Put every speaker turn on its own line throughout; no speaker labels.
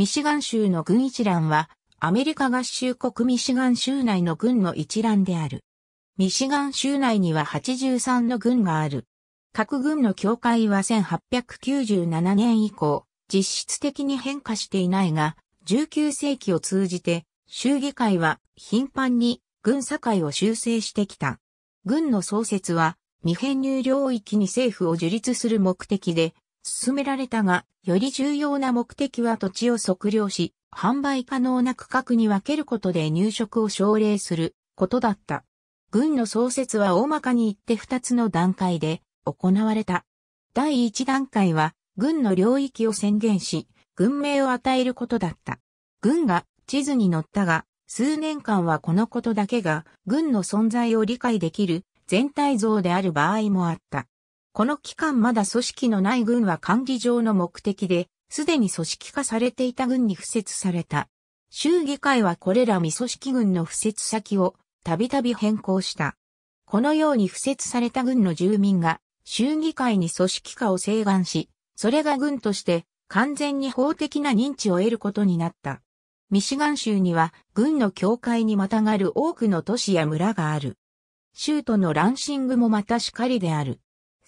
ミシガン州の軍一覧は、アメリカ合衆国ミシガン州内の軍の一覧である。ミシガン州内には83の軍がある。各軍の境界は1897年以降、実質的に変化していないが、19世紀を通じて、州議会は頻繁に軍境を修正してきた。軍の創設は、未編入領域に政府を樹立する目的で、進められたが、より重要な目的は土地を測量し、販売可能な区画に分けることで入植を奨励することだった。軍の創設は大まかに言って二つの段階で行われた。第一段階は軍の領域を宣言し、軍名を与えることだった。軍が地図に載ったが、数年間はこのことだけが軍の存在を理解できる全体像である場合もあった。この期間まだ組織のない軍は管理上の目的で、すでに組織化されていた軍に付設された。州議会はこれら未組織軍の付設先をたびたび変更した。このように付設された軍の住民が州議会に組織化を請願し、それが軍として完全に法的な認知を得ることになった。ミシガン州には軍の境界にまたがる多くの都市や村がある。州都のランシングもまたしかりである。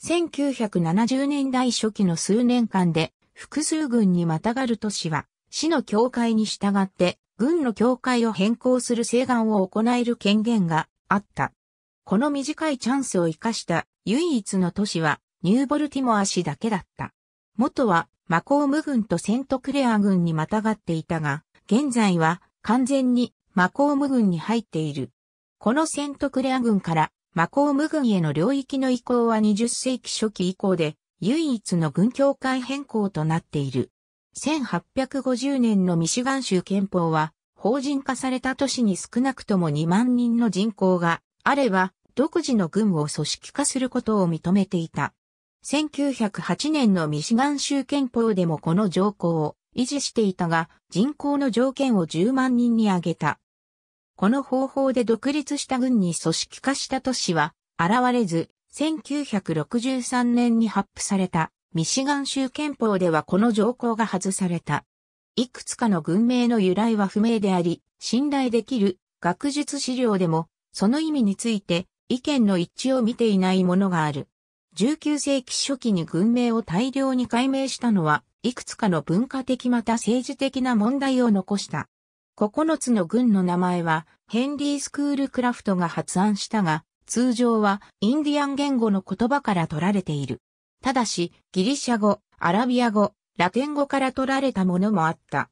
1970年代初期の数年間で複数軍にまたがる都市は、市の境界に従って、軍の境界を変更する請願を行える権限があった。この短いチャンスを生かした唯一の都市はニューボルティモア市だけだった。元はマコーム軍とセントクレア軍にまたがっていたが、現在は完全にマコーム軍に入っている。このセントクレア軍からマコーム軍への領域の移行は20世紀初期以降で唯一の軍協会変更となっている。1850年のミシガン州憲法は法人化された都市に少なくとも2万人の人口があれば独自の軍を組織化することを認めていた。1908年のミシガン州憲法でもこの条項を維持していたが人口の条件を10万人に上げた。この方法で独立した軍に組織化した都市は現れず、1963年に発布されたミシガン州憲法ではこの条項が外された。いくつかの軍名の由来は不明であり、信頼できる学術資料でもその意味について意見の一致を見ていないものがある。19世紀初期に軍名を大量に解明したのは、いくつかの文化的また政治的な問題を残した。9つの軍の名前は、ヘンリー・スクールクラフトが発案したが、通常はインディアン言語の言葉から取られている。ただし、ギリシャ語、アラビア語、ラテン語から取られたものもあった。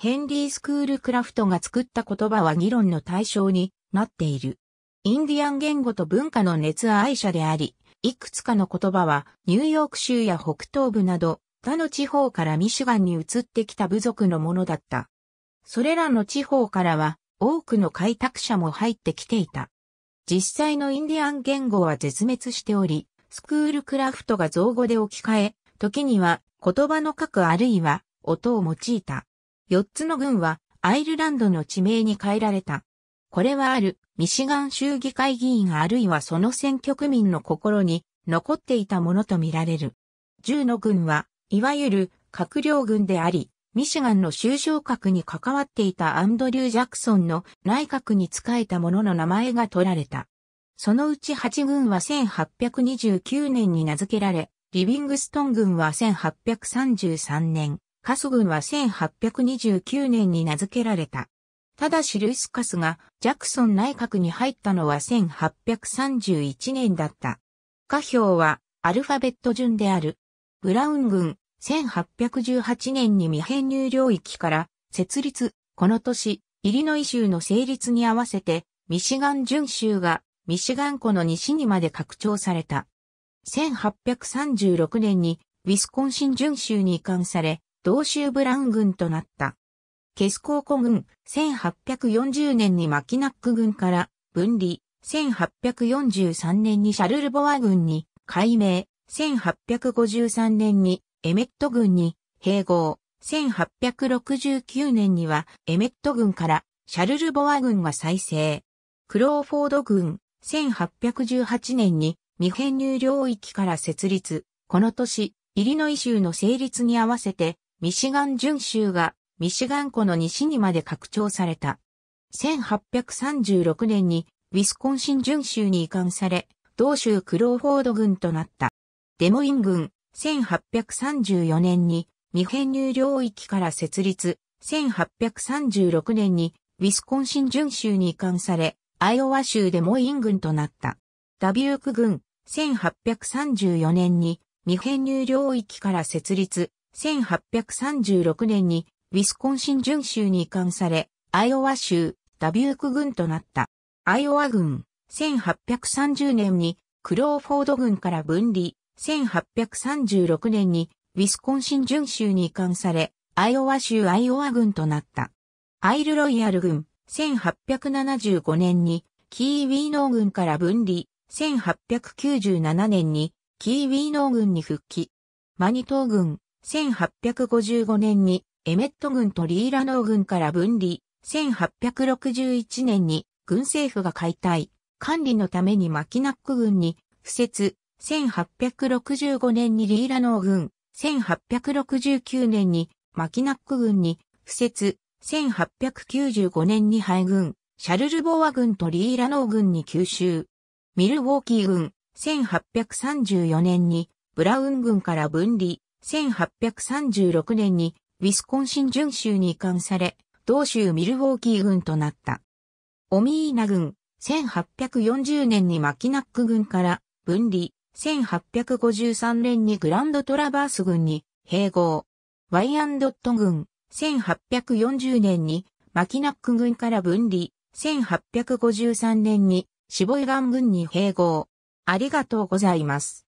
ヘンリー・スクールクラフトが作った言葉は議論の対象になっている。インディアン言語と文化の熱愛者であり、いくつかの言葉はニューヨーク州や北東部など他の地方からミシガンに移ってきた部族のものだった。それらの地方からは多くの開拓者も入ってきていた。実際のインディアン言語は絶滅しており、スクールクラフトが造語で置き換え、時には言葉の核あるいは音を用いた。四つの軍はアイルランドの地名に変えられた。これはあるミシガン州議会議員あるいはその選挙区民の心に残っていたものとみられる。十の軍は、いわゆる閣僚軍であり、ミシガンの州昇格に関わっていたアンドリュー・ジャクソンの内閣に仕えた者の名前が取られた。そのうち8軍は1829年に名付けられ、リビングストン軍は1833年、カス軍は1829年に名付けられた。ただしルイス・カスがジャクソン内閣に入ったのは1831年だった。下表はアルファベット順である。ブラウン軍、1818年に未編入領域から設立、この年、イリノイ州の成立に合わせて、ミシガン準州がミシガン湖の西にまで拡張された。1836年にウィスコンシン準州に移管され、同州ブラン軍となった。ケスコーコ軍、1840年にマキナック軍から分離、1843年にシャルルボワ軍に改名、1853年にエメット軍に併合。1869年にはエメット軍からシャルル・ボワ軍が再生。クローフォード軍、1818年に未編入領域から設立。この年、イリノイ州の成立に合わせて、ミシガン準州がミシガン湖の西にまで拡張された。1836年にウィスコンシン準州に移管され、同州クローフォード軍となった。デモイン軍、1834年に未編入領域から設立、1836年にウィスコンシン準州に移管され、アイオワ州でもン軍となった。ダビューク軍、1834年に未編入領域から設立、1836年にウィスコンシン準州に移管され、アイオワ州、ダビューク軍となった。アイオワ軍、1830年にクローフォード軍から分離、1836年にウィスコンシン準州に移管され、アイオワ州アイオワ軍となった。アイルロイヤル軍、1875年にキーウィーノー軍から分離、1897年にキーウィーノー軍に復帰。マニトー軍、1855年にエメット軍とリーラノー軍から分離、1861年に軍政府が解体、管理のためにマキナック軍に、不設、1865年にリーラノー軍、1869年にマキナック軍に、布設、1895年に敗軍、シャルルボワ軍とリーラノー軍に吸収。ミルウォーキー軍、1834年に、ブラウン軍から分離、1836年に、ウィスコンシン巡州に移管され、同州ミルウォーキー軍となった。オミーナ軍、1840年にマキナック軍から分離、1853年にグランドトラバース軍に併合。ワイアンドット軍、1840年にマキナック軍から分離、1853年にシボイガン軍に併合。ありがとうございます。